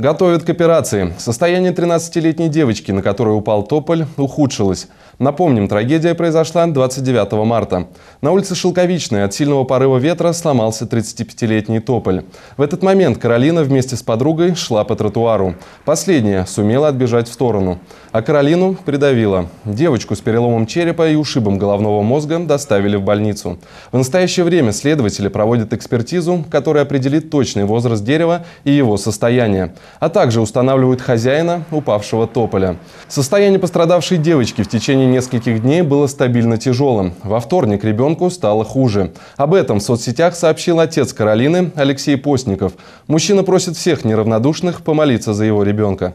Готовят к операции. Состояние 13-летней девочки, на которую упал тополь, ухудшилось. Напомним, трагедия произошла 29 марта. На улице Шелковичной от сильного порыва ветра сломался 35-летний тополь. В этот момент Каролина вместе с подругой шла по тротуару. Последняя сумела отбежать в сторону. А Каролину придавила. Девочку с переломом черепа и ушибом головного мозга доставили в больницу. В настоящее время следователи проводят экспертизу, которая определит точный возраст дерева и его состояние а также устанавливают хозяина упавшего тополя. Состояние пострадавшей девочки в течение нескольких дней было стабильно тяжелым. Во вторник ребенку стало хуже. Об этом в соцсетях сообщил отец Каролины Алексей Постников. Мужчина просит всех неравнодушных помолиться за его ребенка.